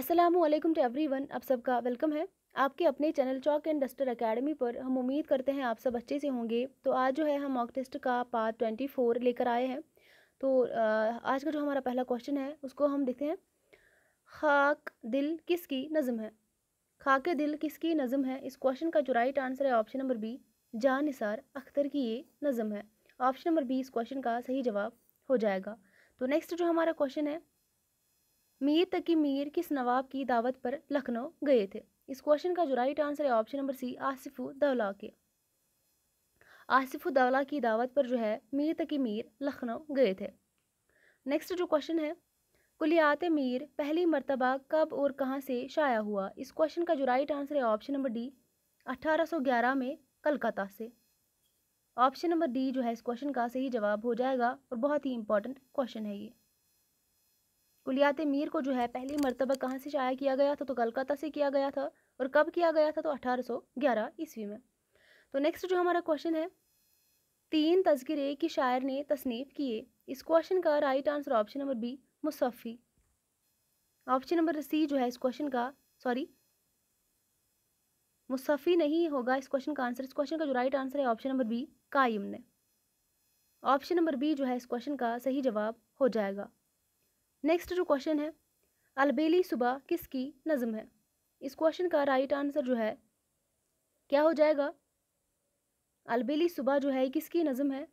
अस्सलाम वालेकुम to everyone आप सबका वेलकम है आपके अपने channel chalk and duster academy पर हम उम्मीद करते हैं आप सब अच्छे से होंगे तो आज जो है हम मॉक टेस्ट का पार्ट ट्वेंटी फोर लेकर आए हैं तो आज का जो हमारा पहला क्वेश्चन है उसको हम देखते हैं खाक दिल किसकी नज़म है खाक दिल किसकी नज़म है इस क्वेश्चन का जो राइट आंसर है option number B Jan Nisar Akhtar की ये नज़म है ऑप्शन नंबर बी इस क्वेश्चन का सही जवाब हो जाएगा तो नेक्स्ट जो हमारा क्वेश्चन है मीर तकी मीर किस नवाब की दावत पर लखनऊ गए थे इस क्वेश्चन का जो राइट आंसर है ऑप्शन नंबर सी दौला के दौला की दावत पर जो है मीर तकी मीर लखनऊ गए थे नेक्स्ट जो क्वेश्चन है कुलियात मीर पहली मरतबा कब और कहाँ से शाया हुआ इस क्वेश्चन का जो राइट आंसर है ऑप्शन नंबर डी 1811 में कलकत्ता से ऑप्शन नंबर डी जो है इस क्वेश्चन का सही जवाब हो जाएगा और बहुत ही इंपॉर्टेंट क्वेश्चन है ये कुलियात मीर को जो है पहली मरतबा कहाँ से शाया किया गया था तो कलकत्ता से किया गया था और कब किया गया था तो अठारह सौ ग्यारह ईस्वी में तो नेक्स्ट जो हमारा क्वेश्चन है तीन तस्करे की शायर ने तसनीफ़ किए इस क्वेश्चन का right answer option number B Mushafi option number C जो है इस क्वेश्चन का सॉरी मुसफ़ी नहीं होगा इस क्वेश्चन का आंसर इस क्वेश्चन का जो राइट आंसर है ऑप्शन नंबर बी कायम ने ऑप्शन नंबर बी जो है इस क्वेश्चन का सही जवाब हो जाएगा नेक्स्ट जो क्वेश्चन है अलबेली सुबह किसकी नज़म है इस क्वेश्चन का राइट आंसर जो है क्या हो जाएगा अलबेली सुबह जो है किसकी नज़म है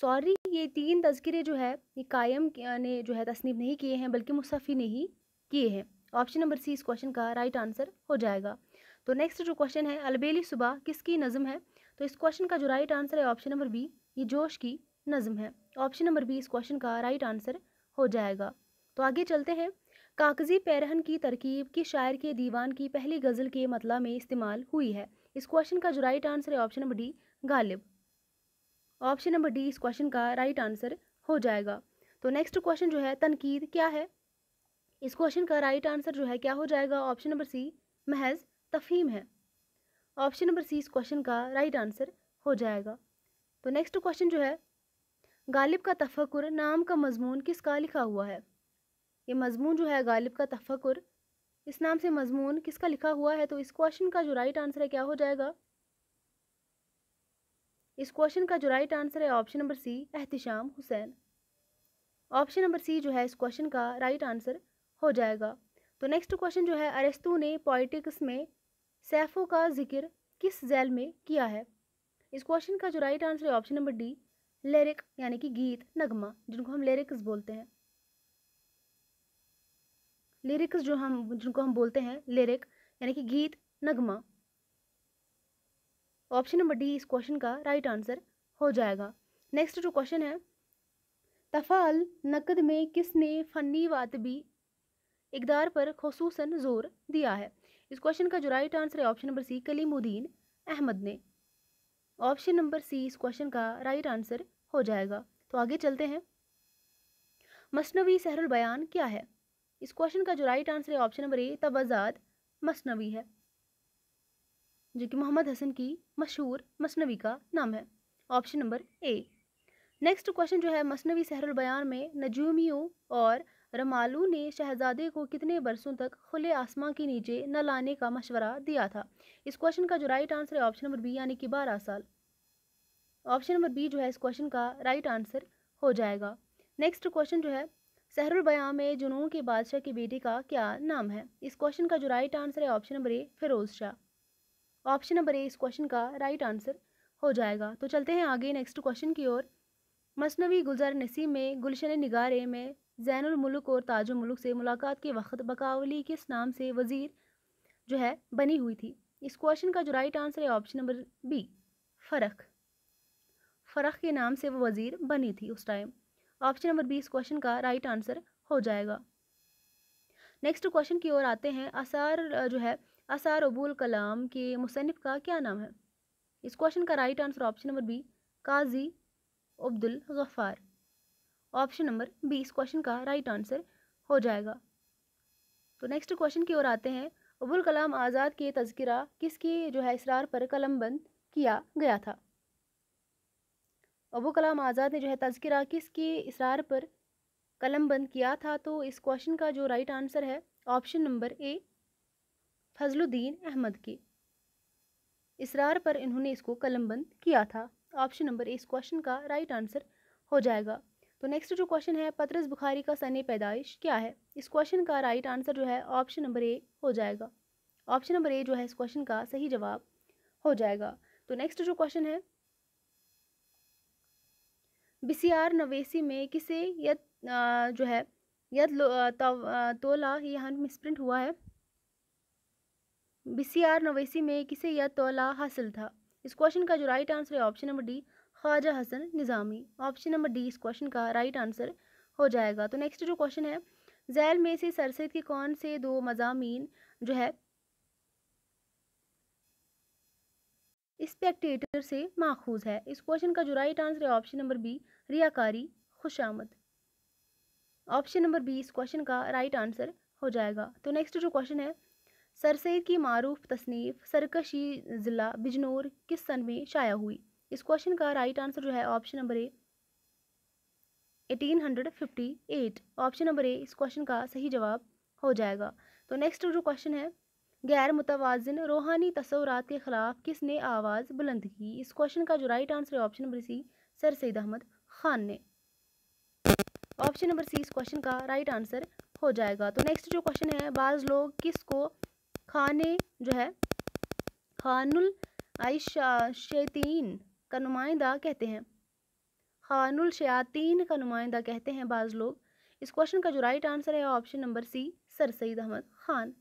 सॉरी ये तीन तस्करे जो है ये कायम ने जो है तस्नीब नहीं किए हैं बल्कि मुसफ़ी ने ही किए हैं ऑप्शन नंबर सी इस क्वेश्चन का राइट आंसर हो जाएगा तो नेक्स्ट जो क्वेश्चन है अलबेली सुबह किसकी नज़म है तो इस क्वेश्चन का जो राइट आंसर है ऑप्शन नंबर बी ये जोश की नज़म है ऑप्शन नंबर बी इस क्वेश्चन का राइट आंसर हो जाएगा तो आगे चलते हैं कागजी पैरहन की तरकीब की शायर के दीवान की पहली गज़ल के मतला में इस्तेमाल हुई है इस क्वेश्चन का जो राइट आंसर है option number D Ghalib option number D इस क्वेश्चन का राइट आंसर हो जाएगा तो नेक्स्ट क्वेश्चन जो है तनकीद क्या है इस क्वेश्चन का राइट आंसर जो है क्या हो जाएगा ऑप्शन नंबर सी महज तफहीम है ऑप्शन नंबर सी इस क्वेश्चन का राइट आंसर हो जाएगा तो नेक्स्ट क्वेश्चन जो है गालिब का तफकुर नाम का मजमून किस का लिखा हुआ है ये मजमून जो है गालिब का तफक्र इस नाम से मजमून किसका लिखा हुआ है तो इस क्वेश्चन का जो राइट आंसर है क्या हो जाएगा इस क्वेश्चन का जो राइट आंसर है option number C Ehtesham Hussain option number C जो है इस क्वेश्चन का राइट आंसर हो जाएगा तो नेक्स्ट क्वेश्चन जो है अरेस्तू ने पॉलिटिक्स में सैफ़ों का जिक्र किस जैल में किया है इस क्वेश्चन का जो राइट आंसर है ऑप्शन नंबर डी लिरिक यानी कि गीत नगमा जिनको हम लिरिक्स बोलते हैं लिरिक्स जो हम जिनको हम बोलते हैं लिरिक यानी कि गीत नगमा ऑप्शन नंबर डी इस क्वेश्चन का राइट आंसर हो जाएगा नेक्स्ट जो क्वेश्चन है तफाल नकद में किसने फ़नी भी इकदार पर खसूस ज़ोर दिया है इस क्वेश्चन का जो राइट आंसर है option number C Kalimuddin Ahmad ने ऑप्शन नंबर सी इस क्वेश्चन का राइट right आंसर हो जाएगा तो आगे चलते हैं मसनवी सहरुल बयान क्या है इस क्वेश्चन का जो राइट आंसर है ऑप्शन नंबर ए तबाद मसनवी है जो कि मोहम्मद हसन की मशहूर मसनवी का नाम है option number A next question जो है मसनवी सहरुल बयान में नजूमियों और रमालू ने शहजादे को कितने बरसों तक खुले आसमां के नीचे न लाने का मशवरा दिया था इस क्वेश्चन का जो राइट आंसर है ऑप्शन नंबर बी यानी कि बारह साल ऑप्शन नंबर बी जो है इस क्वेश्चन का राइट आंसर हो जाएगा नेक्स्ट क्वेश्चन जो है सहरुल बयाम में जुनू के बादशाह के बेटे का क्या नाम है इस क्वेश्चन का जो राइट आंसर है option number A Firoz Shah option number A इस क्वेश्चन का राइट आंसर हो जाएगा तो चलते हैं आगे नेक्स्ट क्वेश्चन की ओर मसनवी गुलजार नसीम में गुलशन निगारे में जैनुल मुल्क और ताजुल मुल्क से मुलाकात के वक्त बकावली किस नाम से वजीर जो है बनी हुई थी इस क्वेश्चन का जो राइट आंसर है ऑप्शन नंबर बी फ़रख फ़रख के नाम से वो वज़ीर बनी थी उस टाइम ऑप्शन नंबर बी इस क्वेश्चन का राइट आंसर हो जाएगा नेक्स्ट क्वेश्चन की ओर आते हैं असार जो है असार अबूल कलाम के मुसनफ़ का क्या नाम है इस क्वेश्चन का right answer option number B Qazi Abdul Ghaffar option number B इस क्वेश्चन का राइट आंसर हो जाएगा तो नेक्स्ट क्वेश्चन की ओर आते हैं अबुल कलाम आज़ाद के तस्करा किसके जो है इसरार पर कलमबंद किया गया था अबुल कलाम आज़ाद ने जो है तस्करा किसके इसरार पर कलमबंद किया था तो इस क्वेश्चन का जो राइट आंसर है option number A Fazluddin Ahmad के इसरार पर इन्होंने इसको कलमबंद किया था ऑप्शन नंबर ए इस क्वेश्चन का राइट आंसर हो जाएगा तो नेक्स्ट जो क्वेश्चन है पतरस बुखारी का सन पैदाइश क्या है इस क्वेश्चन का राइट आंसर जो है ऑप्शन नंबर ए हो जाएगा ऑप्शन नंबर ए जो है इस क्वेश्चन का सही जवाब हो जाएगा तो नेक्स्ट जो क्वेश्चन है बिसियार नवेसी में किसे यद जो है यद तोला ये यहाँ मिसप्रिंट हुआ है बिसियार नवेसी में किसे यद तोला हासिल था इस क्वेश्चन का जो राइट आंसर है option number D Khwaja Hasan Nizami option number D इस क्वेश्चन का राइट आंसर हो जाएगा तो नेक्स्ट जो क्वेश्चन है जैल में से सरसद के कौन से दो मजामी जो है स्पेक्टेटर से माखूज है इस क्वेश्चन का जो राइट आंसर है ऑप्शन नंबर बी रियाकारी खुशामद ऑप्शन नंबर बी इस क्वेश्चन का राइट आंसर हो जाएगा तो नेक्स्ट जो क्वेश्चन है सरसैद की मारूफ तसनीफ़ सरकशी ज़िला बिजनौर किस सन में शाया हुई इस क्वेश्चन का राइट right आंसर जो है option number A eight option number A इस क्वेश्चन का सही जवाब हो जाएगा तो नेक्स्ट जो क्वेश्चन है गैर मुतवाजन रूहानी तस्वरत के ख़िलाफ़ किसने आवाज़ बुलंद की इस क्वेश्चन का जो राइट आंसर है option number C sir Syed Ahmad Khan ने ऑप्शन नंबर सी इस क्वेश्चन का राइट आंसर हो जाएगा तो नेक्स्ट जो क्वेश्चन है बाज़ लोग किस को खाने जो है खानुल शैतीन का नुमाइंदा कहते हैं खानुलशयातीन का नुमाइंदा कहते हैं बाज़ लोग इस क्वेश्चन का जो राइट आंसर है option number C sir Syed Ahmad Khan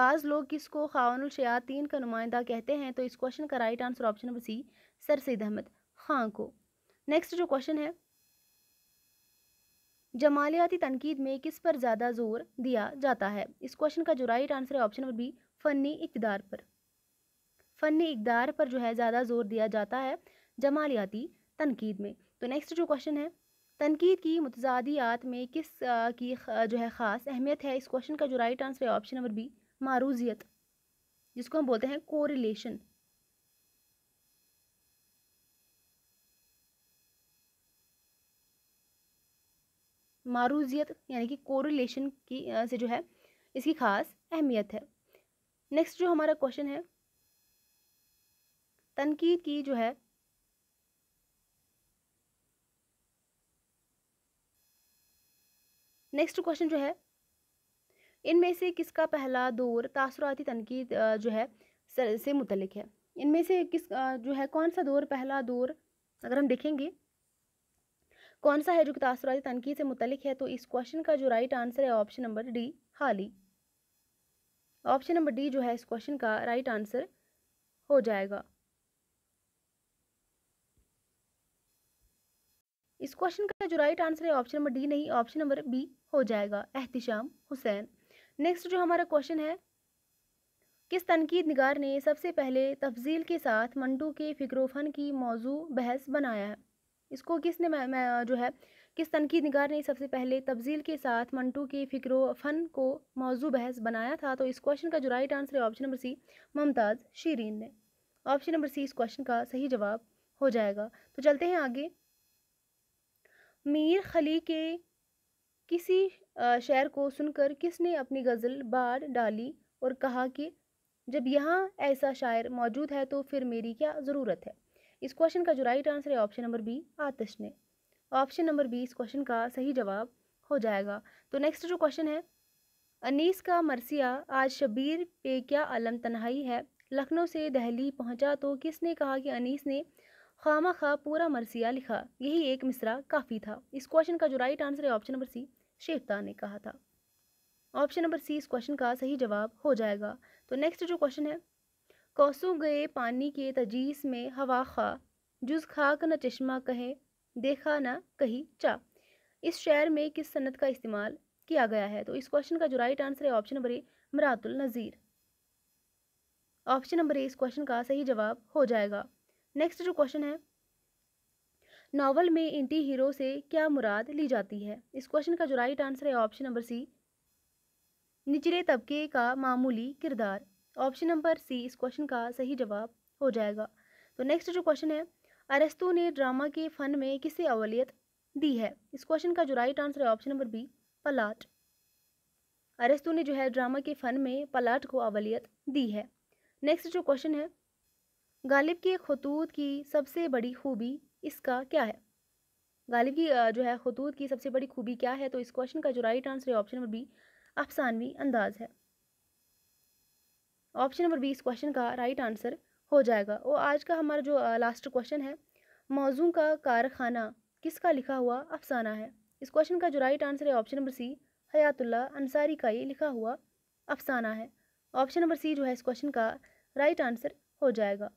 बाज़ लोग किसको खानुलशयातीन का नुमाइंदा कहते हैं तो इस क्वेश्चन का right answer option number C sir Syed Ahmad Khan को नेक्स्ट जो क्वेश्चन है जमालियाती तनकीद में किस पर ज़्यादा जोर दिया जाता है इस क्वेश्चन का जो राइट आंसर है ऑप्शन नंबर बी फ़नी इकदार पर फ़न इकदार पर जो है ज़्यादा ज़ोर दिया जाता है जमालियाती तनकीद में तो नेक्स्ट जो क्वेश्चन है तनकीद की मतजादियात में किस की जो है ख़ास अहमियत है इस क्वेश्चन का जो राइट आंसर है ऑप्शन नंबर बी मारूजियत जिसको हम बोलते हैं कोरिलेशन मारूजियत यानी कि कोरिलेशन की से जो है इसकी ख़ास अहमियत है नेक्स्ट जो हमारा क्वेश्चन है तनकीद की जो है नेक्स्ट क्वेश्चन जो है इनमें से किसका पहला दौर तासराती तनकीद जो है से मुतलिक है इनमें से किस जो है कौन सा दौर पहला दौर अगर हम देखेंगे कौन सा है जो कि तासराती तनकीद से मुतलिक है तो इस क्वेश्चन का जो राइट आंसर है option number D Hali option number D जो है इस क्वेश्चन का राइट आंसर हो जाएगा इस क्वेश्चन का जो राइट आंसर है ऑप्शन नंबर डी नहीं ऑप्शन नंबर बी हो जाएगा एहतिशाम हुसैन नेक्स्ट जो हमारा क्वेश्चन है किस तनकीद नगार ने सबसे पहले तफजील के साथ मंटू के फ़िक्रोफन की मौजू बहस बनाया है इसको किसने मैं, जो है किस तनकीद नगार ने सबसे पहले तफजील के साथ मंटू के फ़िक्रो फ़न को मौजू बहस बनाया था तो इस क्वेश्चन का जो राइट आंसर है option number C Mumtaz Shirin ने ऑप्शन नंबर सी इस क्वेश्चन का सही जवाब हो जाएगा तो चलते हैं आगे मीर खली के किसी शेर को सुनकर किसने अपनी गज़ल बाढ़ डाली और कहा कि जब यहाँ ऐसा शायर मौजूद है तो फिर मेरी क्या ज़रूरत है इस क्वेश्चन का जो राइट आंसर है ऑप्शन नंबर बी आतिश ने ऑप्शन नंबर बी इस क्वेश्चन का सही जवाब हो जाएगा तो नेक्स्ट जो क्वेश्चन है अनीस का मरसिया आज शबीर पे क्या आलम तन्हाई है लखनऊ से दहली पहुंचा तो किसने कहा कि अनीस ने खामा खा पूरा मरसिया लिखा यही एक मिसरा काफ़ी था इस क्वेश्चन का जो राइट आंसर है ऑप्शन नंबर सी शेखता ने कहा था ऑप्शन नंबर सी इस क्वेश्चन का सही जवाब हो जाएगा तो नेक्स्ट जो क्वेश्चन है कौसू गए पानी के तजीस में हवा खा जुज खाक न चश्मा कहे देखा न कही चा इस शहर में किस सनत का इस्तेमाल किया गया है तो इस क्वेश्चन का जो राइट आंसर है ऑप्शन नंबर ए मरातुल नज़ीर ऑप्शन नंबर ए इस क्वेश्चन का सही जवाब हो जाएगा नेक्स्ट जो क्वेश्चन है नावल में इंटी हीरो से क्या मुराद ली जाती है इस क्वेश्चन का जो राइट आंसर है ऑप्शन नंबर सी निचले तबके का मामूली किरदार ऑप्शन नंबर सी इस क्वेश्चन का सही जवाब हो जाएगा तो नेक्स्ट जो क्वेश्चन है अरस्तु ने ड्रामा के फन में किसे अवलियत दी है इस क्वेश्चन का जो राइट आंसर है ऑप्शन नंबर बी पलाट अरस्तु ने जो है ड्रामा के फन में पलाट को अवलियत दी है नेक्स्ट जो क्वेश्चन है गालिब के खतूत की सबसे बड़ी खूबी इसका क्या है गालिब की जो है खतूत की सबसे बड़ी खूबी क्या है तो इस क्वेश्चन का जो राइट आंसर है ऑप्शन नंबर बी अफसानवी अंदाज है ऑप्शन नंबर बी इस क्वेश्चन का राइट आंसर हो जाएगा और आज का हमारा जो लास्ट क्वेश्चन है मौजू का कारखाना किसका लिखा हुआ अफसाना है इस क्वेश्चन का जो राइट आंसर है option number C Hayatullah Ansari का ये लिखा हुआ अफसाना है ऑप्शन नंबर सी जो है इस क्वेश्चन का राइट आंसर हो जाएगा